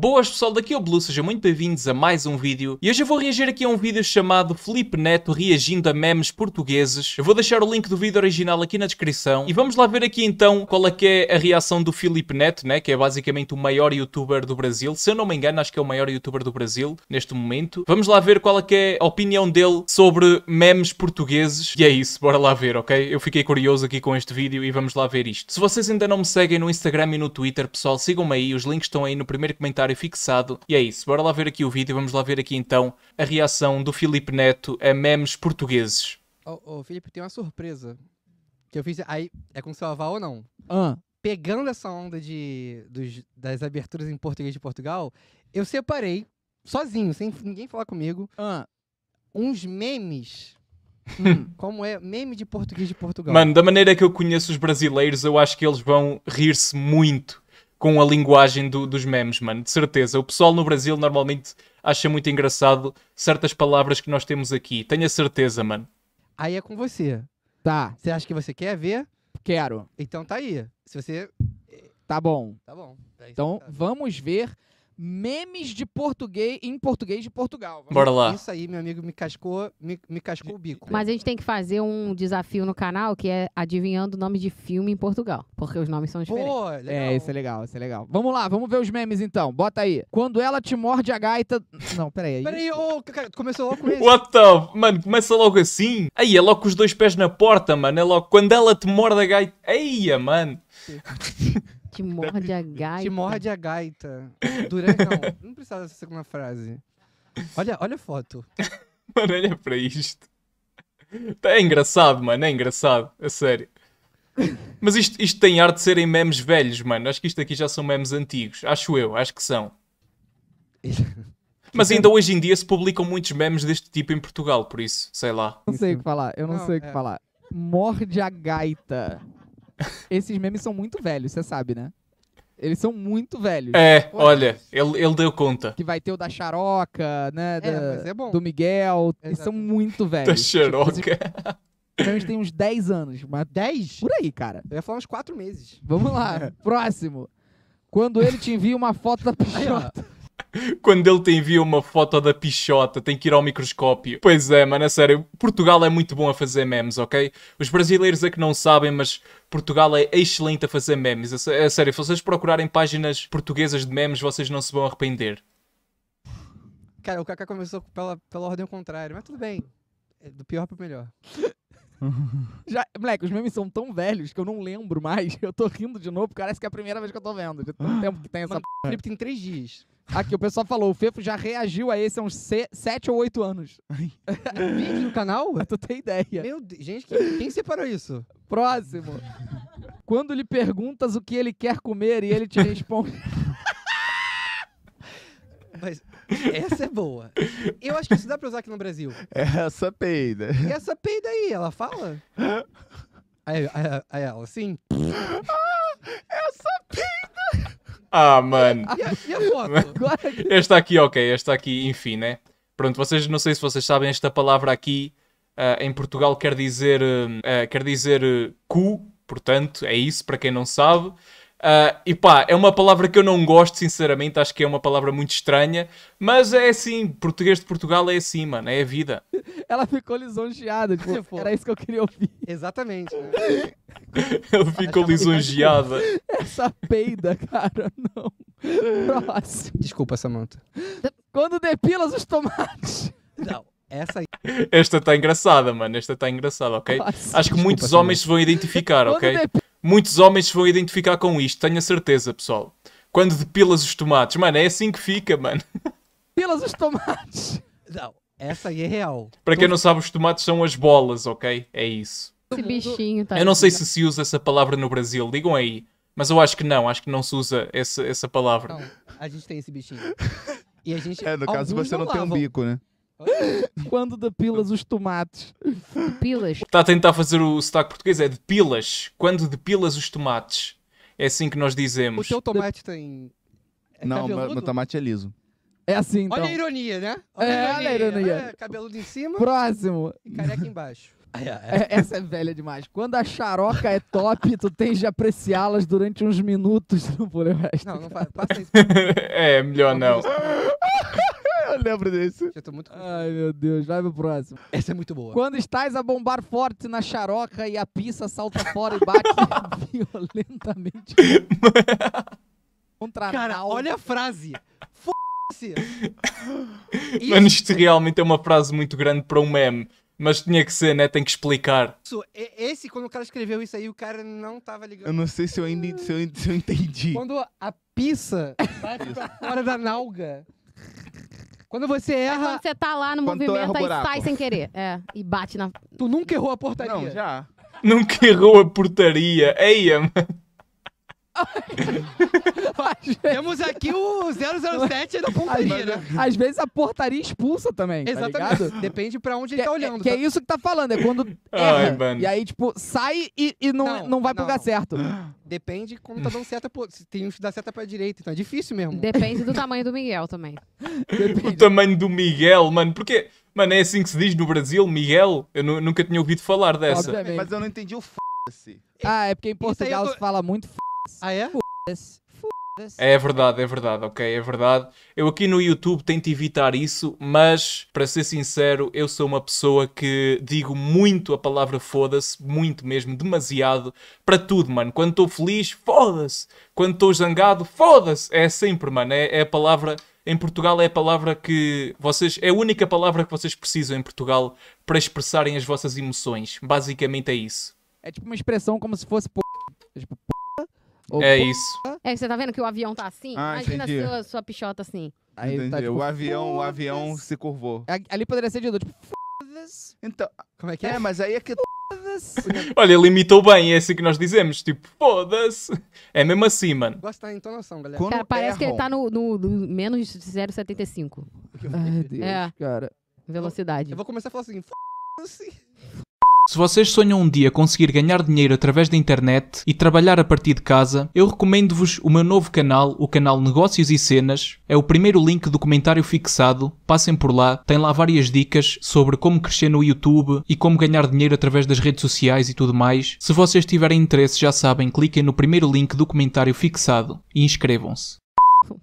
Boas pessoal, daqui é o Blue, sejam muito bem-vindos a mais um vídeo e hoje eu vou reagir aqui a um vídeo chamado Felipe Neto reagindo a memes portugueses. Eu vou deixar o link do vídeo original aqui na descrição e vamos lá ver aqui então qual é que é a reação do Felipe Neto, né, que é basicamente o maior youtuber do Brasil. Se eu não me engano, acho que é o maior youtuber do Brasil neste momento. Vamos lá ver qual é que é a opinião dele sobre memes portugueses e é isso, bora lá ver, ok? Eu fiquei curioso aqui com este vídeo e vamos lá ver isto. Se vocês ainda não me seguem no Instagram e no Twitter, pessoal, sigam-me aí, os links estão aí no primeiro comentário comentário fixado. E é isso, bora lá ver aqui o vídeo, e vamos lá ver aqui então a reação do Felipe Neto a memes portugueses. Ô, oh, oh, tem uma surpresa que eu fiz, aí é com seu aval ou não? Ah. Pegando essa onda de, dos, das aberturas em português de Portugal, eu separei, sozinho, sem ninguém falar comigo, ah. uns memes Hum, como é meme de português de Portugal. Mano, da maneira que eu conheço os brasileiros, eu acho que eles vão rir-se muito com a linguagem do, dos memes, mano, de certeza. O pessoal no Brasil normalmente acha muito engraçado certas palavras que nós temos aqui, tenha certeza, mano. Aí é com você. Tá. Você acha que você quer ver? Quero. Então tá aí. Se você. Tá bom. Tá bom. É então vamos ver memes de português em português de Portugal. Vamos Bora lá. Isso aí, meu amigo, me cascou, me, me cascou o bico. Mas a gente tem que fazer um desafio no canal que é adivinhando o nome de filme em Portugal, porque os nomes são diferentes. Pô, legal. É, isso é legal, isso é legal. Vamos lá, vamos ver os memes então. Bota aí. Quando ela te morde a gaita. Não, peraí. É peraí, ô, oh, cara, começou logo com isso. What the? Mano, começa logo assim. Aí é logo com os dois pés na porta, mano. É logo quando ela te morde a gaita. Eia, mano. Te morde a gaita. Te morde a gaita. Durante. Não, não precisava dessa segunda frase. Olha, olha a foto. Mano, olha pra isto. Tá, é engraçado, mano. É engraçado. É sério. Mas isto, isto tem ar de serem memes velhos, mano. Acho que isto aqui já são memes antigos. Acho eu, acho que são. Mas ainda hoje em dia se publicam muitos memes deste tipo em Portugal, por isso, sei lá. Não sei o que falar, eu não, não sei o que é. falar. Morde a gaita. Esses memes são muito velhos, você sabe, né? Eles são muito velhos. É, Pô, olha, ele, ele deu conta. Que vai ter o da Xaroca, né? É, da, mas é bom. Do Miguel. Eles são muito velhos. Da Xaroca. Tipo, Então tem uns 10 anos. Mas 10? Por aí, cara. Eu ia falar uns 4 meses. Vamos lá. Próximo. Quando ele te envia uma foto da pichota. Quando ele te envia uma foto da pichota, tem que ir ao microscópio. Pois é, mano, é sério. Portugal é muito bom a fazer memes, ok? Os brasileiros é que não sabem, mas Portugal é excelente a fazer memes. É sério, se vocês procurarem páginas portuguesas de memes, vocês não se vão arrepender. Cara, o Kaká começou pela, pela ordem contrária, mas tudo bem. É do pior pro melhor. Já, moleque, os memes são tão velhos que eu não lembro mais. Eu tô rindo de novo, parece que é a primeira vez que eu tô vendo. De tanto ah. tempo que tem essa Mano, p. tem três dias. Aqui, o pessoal falou, o Fefo já reagiu a esse há uns 7 ou 8 anos. Vídeo no canal? Tu tem ideia. Meu Deus, gente, quem, quem separou isso? Próximo. Quando lhe perguntas o que ele quer comer e ele te responde. Mas essa é boa. Eu acho que isso dá pra usar aqui no Brasil. Essa peida. E essa peida aí, ela fala? Aí, aí, aí ela, ah, mano. E a, e a foto? Este aqui, ok, este aqui, enfim, né? Pronto, vocês não sei se vocês sabem, esta palavra aqui uh, em Portugal quer dizer, uh, quer dizer uh, cu, portanto, é isso, para quem não sabe. Uh, e pá, é uma palavra que eu não gosto, sinceramente, acho que é uma palavra muito estranha, mas é assim, português de Portugal é assim, mano, é a vida. Ela ficou lisonjeada, tipo, tipo, era isso que eu queria ouvir. Exatamente. Né? Ela ficou Essa lisonjeada. Essa peida, cara, não. Próximo. Desculpa, Samanta. Quando depilas os tomates. Não. Essa aí. Esta tá engraçada, mano. Esta tá engraçada, ok? Nossa. Acho que Desculpa, muitos homens se vão identificar, ok? Depilas... Muitos homens se vão identificar com isto, tenho a certeza, pessoal. Quando depilas os tomates, mano, é assim que fica, mano. Depilas os tomates? Não, essa aí é real. Para quem não sabe, os tomates são as bolas, ok? É isso. Esse bichinho, tá? Eu não sei se se usa essa palavra no Brasil, digam aí. Mas eu acho que não, acho que não se usa essa, essa palavra. Não, a gente tem esse bichinho. E a gente, é, no caso você não, não tem um bico, né? Quando depilas os tomates. Depilas. Está a tentar fazer o sotaque português, é depilas. Quando depilas os tomates. É assim que nós dizemos. O teu tomate tem. É Não, meu, meu tomate é liso. É assim, então. Olha a ironia, né? Olha é, a ironia. Olha a ironia. Olha, é, cabeludo em cima. Próximo. careca embaixo. É, é. é, essa é velha demais. Quando a xaroca é top, tu tens de apreciá-las durante uns minutos no Não, não faz, passa isso. é, melhor não. não. lembro desse. Eu tô muito Ai, meu Deus. Vai pro próximo. Essa é muito boa. Quando estás a bombar forte na xaroca e a pizza salta fora e bate violentamente contra Cara, olha a frase. F***-se. Mano, isto assim- realmente é uma frase muito grande para um meme. Mas tinha que ser, né? Tem que explicar. Isso, esse, quando o cara escreveu isso aí, o cara não tava ligando. Eu não sei se eu, ainda, se eu, se eu entendi. Quando a pizza bate pra fora da nalga quando você é erra. quando você tá lá no movimento, aí sai sem querer. É, e bate na. Tu nunca errou a portaria. Não, já. Nunca errou a portaria. Eia, mano. Temos aqui o 007 da portaria, né? Às vezes a portaria expulsa também. Tá Exatamente. Tá Depende pra onde ele tá olhando. Que tá? é, é tá? isso que tá falando, é quando. Ai, erra, mano. e aí, tipo, sai e, e não, não, não vai pro lugar certo. Depende como tá dando seta. Pô, se tem uns que dá seta pra direita, então é difícil mesmo. Depende do tamanho do Miguel também. Depende. O tamanho do Miguel, mano. Porque, mano, é assim que se diz no Brasil, Miguel. Eu nunca tinha ouvido falar dessa. Obviamente. Mas eu não entendi o f. assim. Ah, é porque em Portugal se fala muito f. Ah, é? Foda-se. Foda-se. É verdade, é verdade, ok, é verdade. Eu aqui no YouTube tento evitar isso, mas para ser sincero, eu sou uma pessoa que digo muito a palavra foda-se, muito mesmo, demasiado, para tudo, mano. Quando estou feliz, foda-se. Quando estou zangado, foda-se. É sempre, mano, é, é a palavra em Portugal é a palavra que vocês é a única palavra que vocês precisam em Portugal para expressarem as vossas emoções. Basicamente é isso. É tipo uma expressão como se fosse p... tipo p... Opa. É isso. É, você tá vendo que o avião tá assim? Ah, Imagina entendi. a sua, sua pichota assim. Aí tá Entendi. tá, tipo, o avião, o avião se curvou. Ali poderia ser de novo, tipo, foda-se. Então, Como é que é? é, mas aí é que Olha, ele bem, é assim que nós dizemos. Tipo, foda-se. É mesmo assim, mano. Gosta da entonação, galera. quando Cara, parece é que ele tá no, no- no menos 0,75 Ai, Deus, É. cara. velocidade. Eu vou começar a falar assim, foda-se. Se vocês sonham um dia conseguir ganhar dinheiro através da internet e trabalhar a partir de casa, eu recomendo-vos o meu novo canal, o canal Negócios e Cenas. É o primeiro link do comentário fixado. Passem por lá, tem lá várias dicas sobre como crescer no YouTube e como ganhar dinheiro através das redes sociais e tudo mais. Se vocês tiverem interesse, já sabem, cliquem no primeiro link do comentário fixado e inscrevam-se.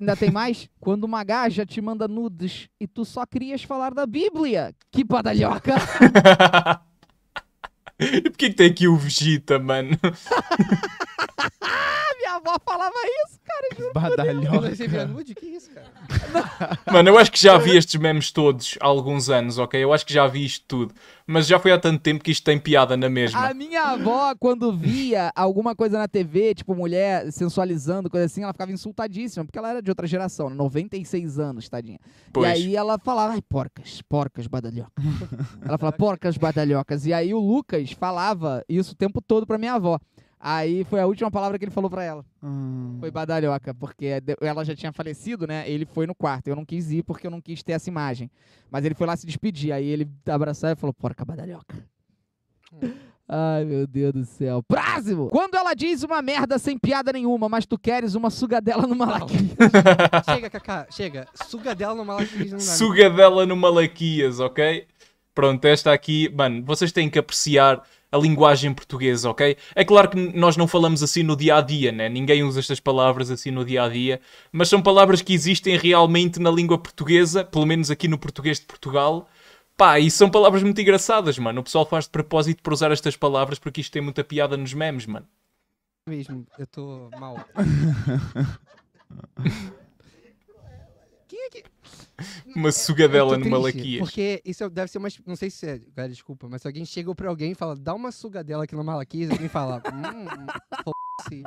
Ainda tem mais? Quando uma gaja te manda nudes e tu só querias falar da Bíblia. Que badalhoca! E por que, que tem aqui o Vegeta, mano? Minha avó falava isso. Badalhoca. Badalhoca. que isso, cara? Mano, eu acho que já vi estes memes todos há alguns anos, ok? Eu acho que já vi isto tudo. Mas já foi há tanto tempo que isto tem piada na mesma. A minha avó, quando via alguma coisa na TV, tipo mulher sensualizando, coisa assim, ela ficava insultadíssima, porque ela era de outra geração, 96 né? anos, tadinha. Pois. E aí ela falava, ai, porcas, porcas badalhocas. ela falava, porcas badalhocas. E aí o Lucas falava isso o tempo todo pra minha avó. Aí foi a última palavra que ele falou para ela. Hum. Foi badalhoca, porque ela já tinha falecido, né? Ele foi no quarto. Eu não quis ir porque eu não quis ter essa imagem. Mas ele foi lá se despedir. Aí ele abraçou e falou: Porca badalhoca. Hum. Ai, meu Deus do céu. Próximo! Quando ela diz uma merda sem piada nenhuma, mas tu queres uma sugadela no malaquias. chega, Cacá, chega. Sugadela no malaquias. Né? sugadela no malaquias, ok? Pronto, esta aqui, mano, vocês têm que apreciar a linguagem portuguesa, ok? É claro que nós não falamos assim no dia a dia, né? Ninguém usa estas palavras assim no dia a dia, mas são palavras que existem realmente na língua portuguesa, pelo menos aqui no português de Portugal. Pá, e são palavras muito engraçadas, mano. O pessoal faz de propósito para usar estas palavras porque isto tem muita piada nos memes, mano. Mesmo, eu estou mal. uma sugadela é numa Porque isso é deve ser uma. Não sei se é. Cara, desculpa, mas se alguém chega pra alguém e fala, dá uma sugadela aqui no malaquias, alguém fala, hum, f***se.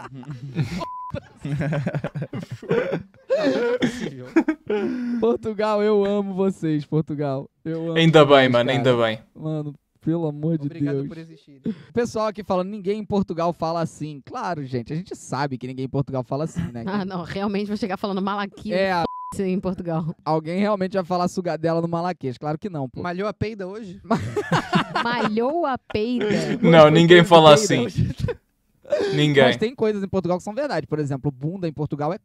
Portugal, eu amo vocês, Portugal. Eu amo ainda vocês, bem, mano, ainda bem. Mano, pelo amor Obrigado de Deus. Obrigado por existir. Né? pessoal aqui falando, ninguém em Portugal fala assim. Claro, gente, a gente sabe que ninguém em Portugal fala assim, né? Ah, não, realmente vou chegar falando malaquias. É, a... Sim, em Portugal. Alguém realmente vai falar sugadela no malaquês. Claro que não, pô. Malhou a peida hoje? Malhou a peida? Não, ninguém fala assim. ninguém. Mas tem coisas em Portugal que são verdade. Por exemplo, bunda em Portugal é c...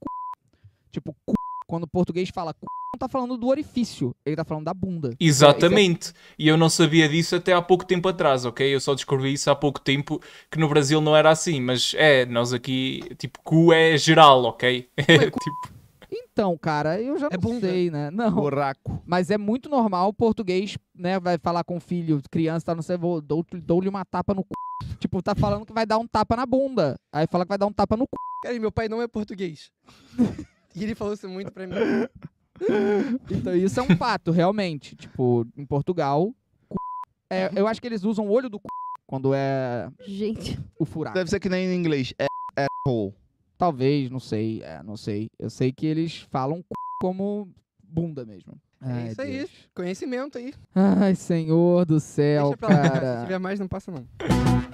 Tipo, c... quando o português fala c... não tá falando do orifício, ele tá falando da bunda. Exatamente. É... E eu não sabia disso até há pouco tempo atrás, ok? Eu só descobri isso há pouco tempo, que no Brasil não era assim. Mas é, nós aqui, tipo, cu é geral, ok? É, tipo... Então, cara, eu já é não né? sei, né? Não. Buraco. Mas é muito normal o português, né? Vai falar com o filho, criança, tá, não sei, vou, dou-lhe dou uma tapa no c... Tipo, tá falando que vai dar um tapa na bunda. Aí fala que vai dar um tapa no c... Cara, e meu pai não é português. e ele falou isso muito pra mim. então, isso é um fato, realmente. Tipo, em Portugal, é, uhum. eu acho que eles usam o olho do c... quando é. Gente. O furaco. Deve ser que nem em inglês. É. é hole. É, Talvez, não sei, é, não sei. Eu sei que eles falam c... como bunda mesmo. é isso aí, conhecimento aí. Ai, senhor do céu, cara. Lá. Se tiver mais, não passa não.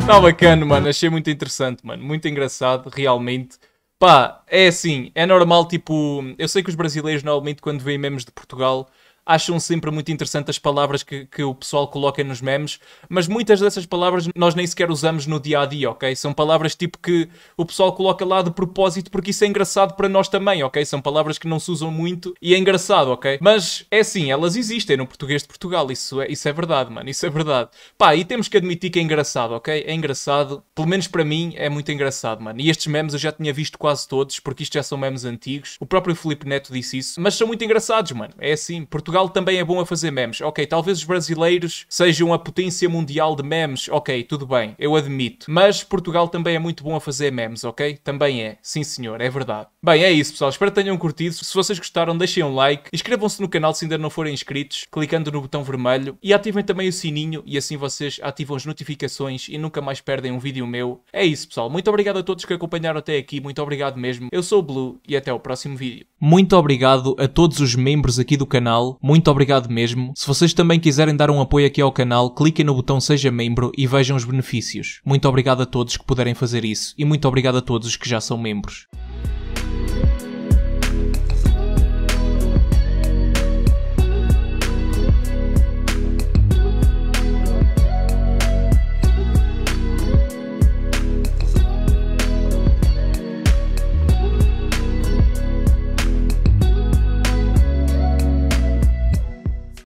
Tá bacana, mano. Achei muito interessante, mano. Muito engraçado, realmente. Pá, é assim, é normal, tipo, eu sei que os brasileiros normalmente quando veem memes de Portugal acham sempre muito interessante as palavras que, que o pessoal coloca nos memes, mas muitas dessas palavras nós nem sequer usamos no dia a dia, ok? São palavras tipo que o pessoal coloca lá de propósito porque isso é engraçado para nós também, ok? São palavras que não se usam muito e é engraçado, ok? Mas é assim, elas existem no português de Portugal, isso é, isso é verdade, mano, isso é verdade. Pá, e temos que admitir que é engraçado, ok? É engraçado, pelo menos para mim é muito engraçado, mano. E estes memes eu já tinha visto quase todos, porque isto já são memes antigos. O próprio Felipe Neto disse isso, mas são muito engraçados, mano. É assim, Portugal Portugal também é bom a fazer memes. Ok, talvez os brasileiros sejam a potência mundial de memes. Ok, tudo bem, eu admito. Mas Portugal também é muito bom a fazer memes, ok? Também é. Sim, senhor, é verdade. Bem, é isso, pessoal. Espero que tenham curtido. Se vocês gostaram, deixem um like. Inscrevam-se no canal se ainda não forem inscritos, clicando no botão vermelho. E ativem também o sininho e assim vocês ativam as notificações e nunca mais perdem um vídeo meu. É isso, pessoal. Muito obrigado a todos que acompanharam até aqui. Muito obrigado mesmo. Eu sou o Blue e até o próximo vídeo. Muito obrigado a todos os membros aqui do canal muito obrigado mesmo. Se vocês também quiserem dar um apoio aqui ao canal, cliquem no botão Seja Membro e vejam os benefícios. Muito obrigado a todos que puderem fazer isso e muito obrigado a todos os que já são membros.